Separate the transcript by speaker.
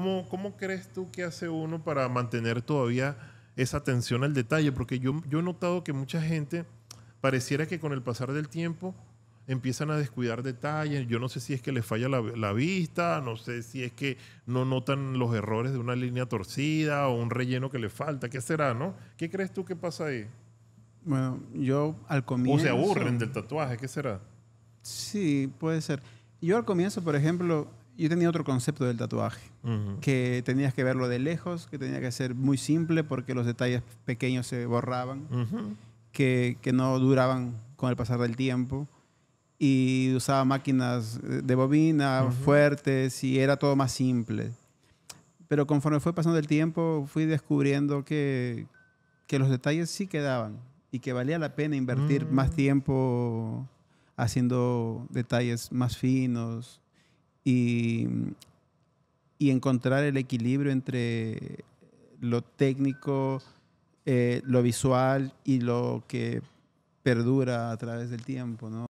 Speaker 1: ¿Cómo, crees tú que hace uno para mantener todavía esa atención al detalle? Porque yo, he notado que mucha gente pareciera que con el pasar del tiempo empiezan a descuidar detalles. Yo no sé si es que les falla la, vista, no sé si es que no notan los errores de una línea torcida o un relleno que le falta. ¿Qué será, no? ¿Qué crees tú que pasa ahí?
Speaker 2: Bueno, yo al comienzo. O se aburren del
Speaker 1: tatuaje, ¿qué será?
Speaker 2: Sí, puede ser. Yo al comienzo, por ejemplo, yo tenía otro concepto del tatuaje, que tenías que verlo de lejos, que tenía que ser muy simple porque los detalles pequeños se borraban, que, que, no duraban con el pasar del tiempo y usaba máquinas de bobina fuertes y era todo más simple. Pero conforme fue pasando el tiempo, fui descubriendo que, que los detalles sí quedaban y que valía la pena invertir mm. más tiempo haciendo detalles más finos, y, encontrar el equilibrio entre lo técnico, eh, lo visual y lo que perdura a través del tiempo, ¿no?